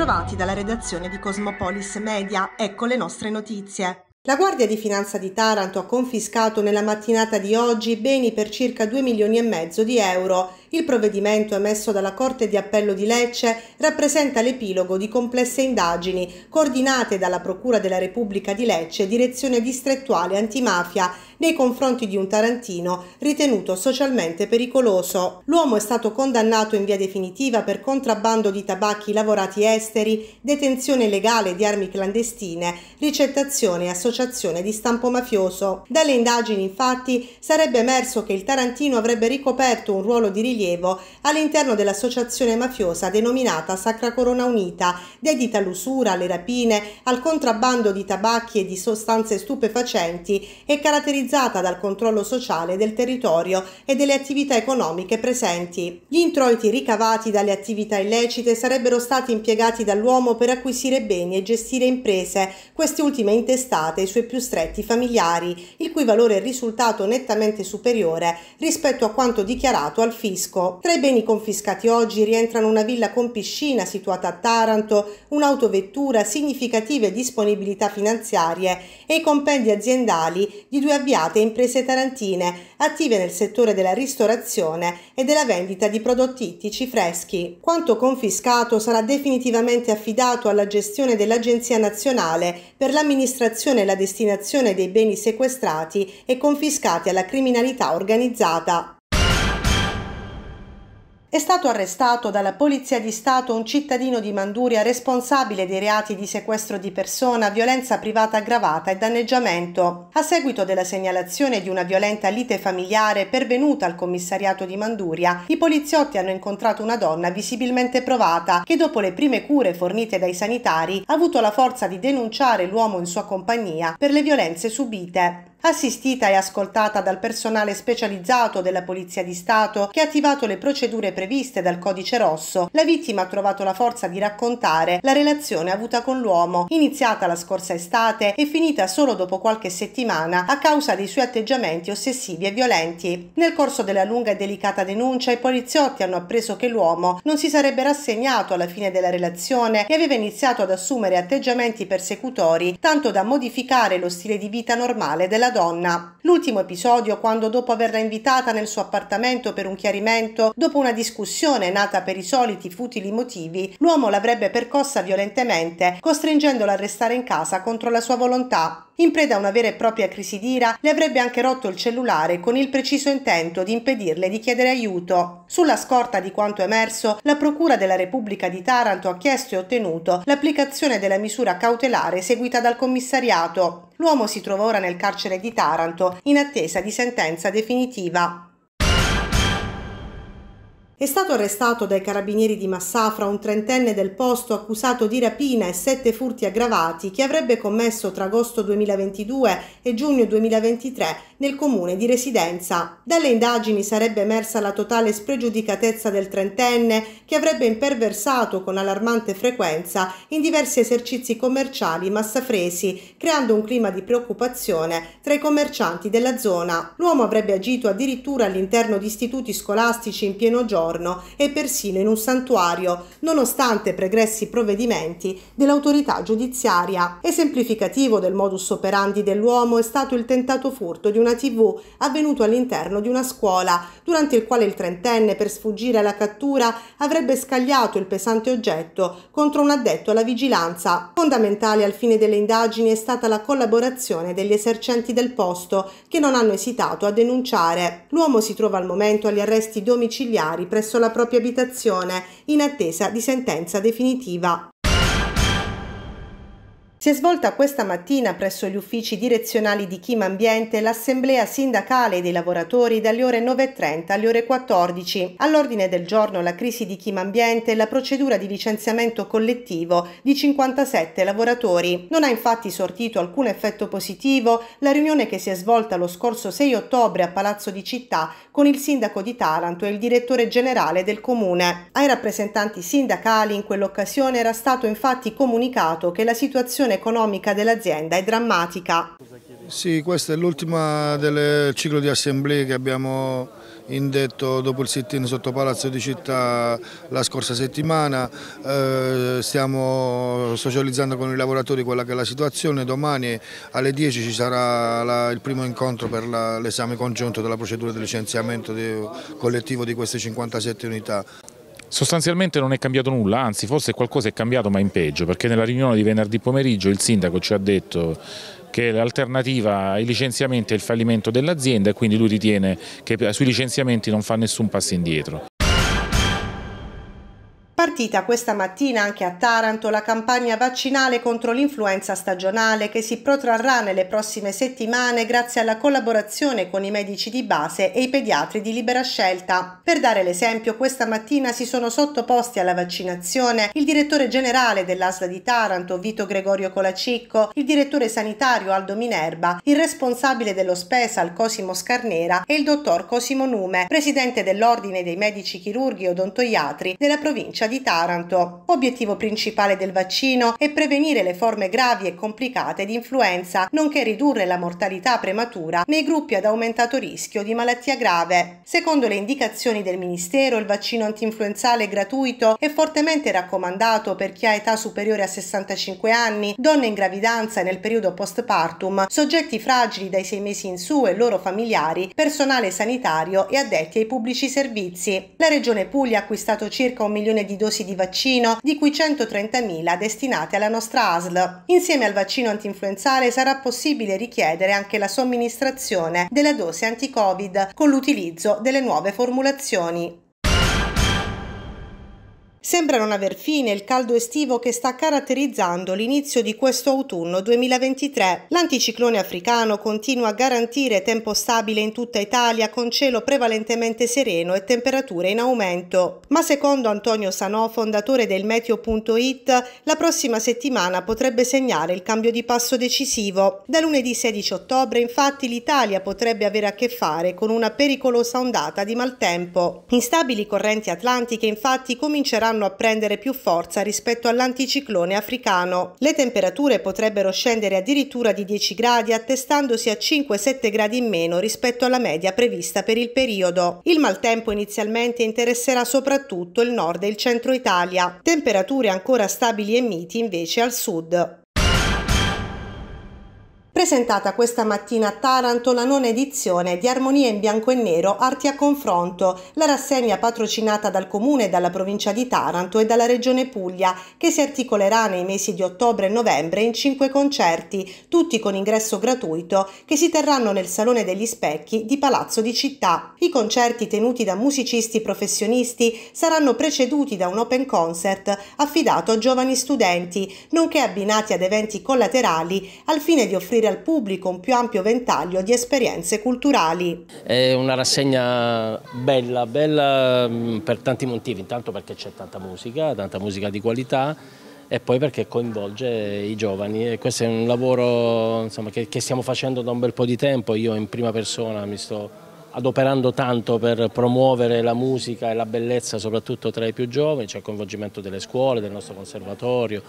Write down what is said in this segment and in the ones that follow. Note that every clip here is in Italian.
Bentrovati dalla redazione di Cosmopolis Media, ecco le nostre notizie. La Guardia di Finanza di Taranto ha confiscato nella mattinata di oggi beni per circa 2 milioni e mezzo di euro il provvedimento emesso dalla Corte di Appello di Lecce rappresenta l'epilogo di complesse indagini coordinate dalla Procura della Repubblica di Lecce, direzione distrettuale antimafia, nei confronti di un tarantino ritenuto socialmente pericoloso. L'uomo è stato condannato in via definitiva per contrabbando di tabacchi lavorati esteri, detenzione illegale di armi clandestine, ricettazione e associazione di stampo mafioso. Dalle indagini, infatti, sarebbe emerso che il tarantino avrebbe ricoperto un ruolo di rilievo rilievo all'interno dell'associazione mafiosa denominata Sacra Corona Unita, dedita all'usura, alle rapine, al contrabbando di tabacchi e di sostanze stupefacenti e caratterizzata dal controllo sociale del territorio e delle attività economiche presenti. Gli introiti ricavati dalle attività illecite sarebbero stati impiegati dall'uomo per acquisire beni e gestire imprese, queste ultime intestate ai suoi più stretti familiari, il cui valore è risultato nettamente superiore rispetto a quanto dichiarato al fisco confisco. Tra i beni confiscati oggi rientrano una villa con piscina situata a Taranto, un'autovettura, significative disponibilità finanziarie e i compendi aziendali di due avviate imprese tarantine attive nel settore della ristorazione e della vendita di prodotti ittici freschi. Quanto confiscato sarà definitivamente affidato alla gestione dell'Agenzia Nazionale per l'amministrazione e la destinazione dei beni sequestrati e confiscati alla criminalità organizzata. È stato arrestato dalla Polizia di Stato un cittadino di Manduria responsabile dei reati di sequestro di persona, violenza privata aggravata e danneggiamento, a seguito della segnalazione di una violenta lite familiare pervenuta al commissariato di Manduria. I poliziotti hanno incontrato una donna visibilmente provata che dopo le prime cure fornite dai sanitari ha avuto la forza di denunciare l'uomo in sua compagnia per le violenze subite assistita e ascoltata dal personale specializzato della Polizia di Stato che ha attivato le procedure previste dal Codice Rosso, la vittima ha trovato la forza di raccontare la relazione avuta con l'uomo, iniziata la scorsa estate e finita solo dopo qualche settimana a causa dei suoi atteggiamenti ossessivi e violenti. Nel corso della lunga e delicata denuncia i poliziotti hanno appreso che l'uomo non si sarebbe rassegnato alla fine della relazione e aveva iniziato ad assumere atteggiamenti persecutori, tanto da modificare lo stile di vita normale della donna. L'ultimo episodio, quando dopo averla invitata nel suo appartamento per un chiarimento, dopo una discussione nata per i soliti futili motivi, l'uomo l'avrebbe percossa violentemente, costringendola a restare in casa contro la sua volontà. In preda a una vera e propria crisi d'ira, le avrebbe anche rotto il cellulare con il preciso intento di impedirle di chiedere aiuto. Sulla scorta di quanto emerso, la Procura della Repubblica di Taranto ha chiesto e ottenuto l'applicazione della misura cautelare seguita dal commissariato. L'uomo si trova ora nel carcere di Taranto in attesa di sentenza definitiva. È stato arrestato dai carabinieri di Massafra un trentenne del posto accusato di rapina e sette furti aggravati che avrebbe commesso tra agosto 2022 e giugno 2023 nel comune di residenza. Dalle indagini sarebbe emersa la totale spregiudicatezza del trentenne che avrebbe imperversato con allarmante frequenza in diversi esercizi commerciali massafresi, creando un clima di preoccupazione tra i commercianti della zona. L'uomo avrebbe agito addirittura all'interno di istituti scolastici in pieno giorno soggiorno e persino in un santuario, nonostante pregressi provvedimenti dell'autorità giudiziaria. Esemplificativo del modus operandi dell'uomo è stato il tentato furto di una TV avvenuto all'interno di una scuola, durante il quale il trentenne, per sfuggire alla cattura, avrebbe scagliato il pesante oggetto contro un addetto alla vigilanza. Fondamentale al fine delle indagini è stata la collaborazione degli esercenti del posto, che non hanno esitato a denunciare. L'uomo si trova al momento agli arresti domiciliari presso presso la propria abitazione in attesa di sentenza definitiva. Si è svolta questa mattina presso gli uffici direzionali di Chima Ambiente l'assemblea sindacale dei lavoratori dalle ore 9.30 alle ore 14. All'ordine del giorno la crisi di Chima Ambiente e la procedura di licenziamento collettivo di 57 lavoratori. Non ha infatti sortito alcun effetto positivo la riunione che si è svolta lo scorso 6 ottobre a Palazzo di Città con il sindaco di Taranto e il direttore generale del comune. Ai rappresentanti sindacali in quell'occasione era stato infatti comunicato che la situazione situazione economica dell'azienda è drammatica. Sì, questa è l'ultima del ciclo di assemblee che abbiamo indetto dopo il sit-in sotto Palazzo di Città la scorsa settimana. Eh, stiamo socializzando con i lavoratori quella che è la situazione. Domani alle 10 ci sarà il primo incontro per l'esame congiunto della procedura di licenziamento collettivo di queste 57 unità. Sostanzialmente non è cambiato nulla, anzi forse qualcosa è cambiato ma in peggio, perché nella riunione di venerdì pomeriggio il sindaco ci ha detto che l'alternativa ai licenziamenti è il fallimento dell'azienda e quindi lui ritiene che sui licenziamenti non fa nessun passo indietro. Partita questa mattina anche a Taranto la campagna vaccinale contro l'influenza stagionale che si protrarrà nelle prossime settimane grazie alla collaborazione con i medici di base e i pediatri di libera scelta. Per dare l'esempio, questa mattina si sono sottoposti alla vaccinazione il direttore generale dell'ASLA di Taranto Vito Gregorio Colacicco, il direttore sanitario Aldo Minerba, il responsabile dello Spesal Cosimo Scarnera e il dottor Cosimo Nume, presidente dell'Ordine dei Medici Chirurghi Odontoiatri della provincia di di Taranto. Obiettivo principale del vaccino è prevenire le forme gravi e complicate di influenza, nonché ridurre la mortalità prematura nei gruppi ad aumentato rischio di malattia grave. Secondo le indicazioni del Ministero, il vaccino antinfluenzale gratuito è fortemente raccomandato per chi ha età superiore a 65 anni, donne in gravidanza e nel periodo postpartum, soggetti fragili dai 6 mesi in su e loro familiari, personale sanitario e addetti ai pubblici servizi. La Regione Puglia ha acquistato circa un milione di dosi di vaccino, di cui 130.000 destinate alla nostra ASL. Insieme al vaccino antinfluenzale sarà possibile richiedere anche la somministrazione della dose anti-Covid con l'utilizzo delle nuove formulazioni. Sembra non aver fine il caldo estivo che sta caratterizzando l'inizio di questo autunno 2023. L'anticiclone africano continua a garantire tempo stabile in tutta Italia con cielo prevalentemente sereno e temperature in aumento. Ma secondo Antonio Sanò, fondatore del Meteo.it, la prossima settimana potrebbe segnare il cambio di passo decisivo. Da lunedì 16 ottobre infatti l'Italia potrebbe avere a che fare con una pericolosa ondata di maltempo. Instabili correnti atlantiche infatti cominceranno andranno a prendere più forza rispetto all'anticiclone africano. Le temperature potrebbero scendere addirittura di 10 gradi, attestandosi a 5-7 gradi in meno rispetto alla media prevista per il periodo. Il maltempo inizialmente interesserà soprattutto il nord e il centro Italia, temperature ancora stabili e miti invece al sud presentata questa mattina a Taranto la nona edizione di Armonia in bianco e nero Arti a confronto, la rassegna patrocinata dal Comune, e dalla provincia di Taranto e dalla Regione Puglia, che si articolerà nei mesi di ottobre e novembre in cinque concerti, tutti con ingresso gratuito, che si terranno nel Salone degli Specchi di Palazzo di Città. I concerti tenuti da musicisti professionisti saranno preceduti da un open concert affidato a giovani studenti, nonché abbinati ad eventi collaterali al fine di offrire al pubblico un più ampio ventaglio di esperienze culturali. È una rassegna bella, bella mm, per tanti motivi, intanto perché c'è tanta musica, tanta musica di qualità e poi perché coinvolge i giovani e questo è un lavoro insomma, che, che stiamo facendo da un bel po' di tempo, io in prima persona mi sto adoperando tanto per promuovere la musica e la bellezza soprattutto tra i più giovani, c'è cioè il coinvolgimento delle scuole, del nostro conservatorio,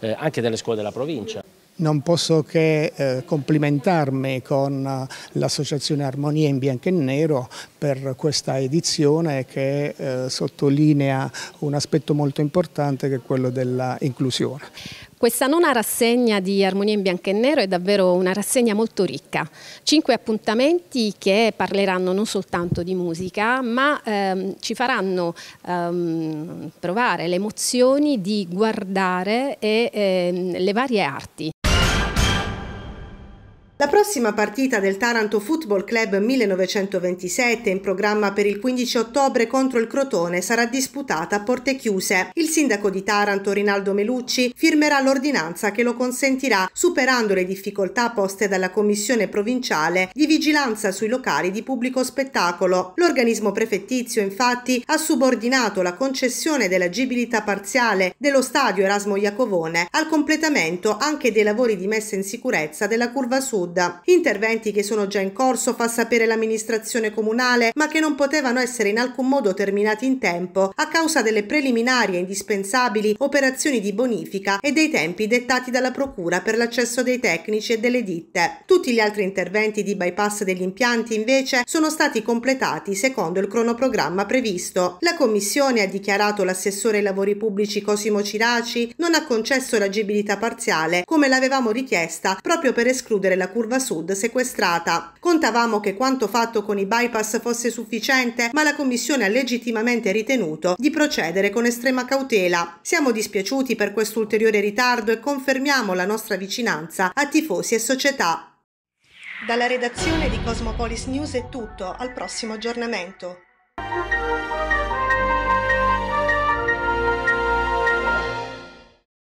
eh, anche delle scuole della provincia. Non posso che eh, complimentarmi con eh, l'associazione Armonia in bianco e nero per questa edizione che eh, sottolinea un aspetto molto importante che è quello dell'inclusione. Questa nona rassegna di Armonia in bianco e nero è davvero una rassegna molto ricca. Cinque appuntamenti che parleranno non soltanto di musica, ma ehm, ci faranno ehm, provare le emozioni di guardare e, ehm, le varie arti. La prossima partita del Taranto Football Club 1927 in programma per il 15 ottobre contro il Crotone sarà disputata a porte chiuse. Il sindaco di Taranto Rinaldo Melucci firmerà l'ordinanza che lo consentirà superando le difficoltà poste dalla Commissione provinciale di vigilanza sui locali di pubblico spettacolo. L'organismo prefettizio infatti ha subordinato la concessione dell'agibilità parziale dello stadio Erasmo Iacovone al completamento anche dei lavori di messa in sicurezza della curva sud Garda. Interventi che sono già in corso, fa sapere l'amministrazione comunale, ma che non potevano essere in alcun modo terminati in tempo a causa delle preliminari e indispensabili operazioni di bonifica e dei tempi dettati dalla Procura per l'accesso dei tecnici e delle ditte. Tutti gli altri interventi di bypass degli impianti invece sono stati completati secondo il cronoprogramma previsto. La Commissione, ha dichiarato l'assessore ai lavori pubblici Cosimo Ciraci, non ha concesso l'agibilità parziale come l'avevamo richiesta proprio per escludere la cura curva sud sequestrata. Contavamo che quanto fatto con i bypass fosse sufficiente, ma la Commissione ha legittimamente ritenuto di procedere con estrema cautela. Siamo dispiaciuti per questo ulteriore ritardo e confermiamo la nostra vicinanza a tifosi e società. Dalla redazione di Cosmopolis News è tutto, al prossimo aggiornamento.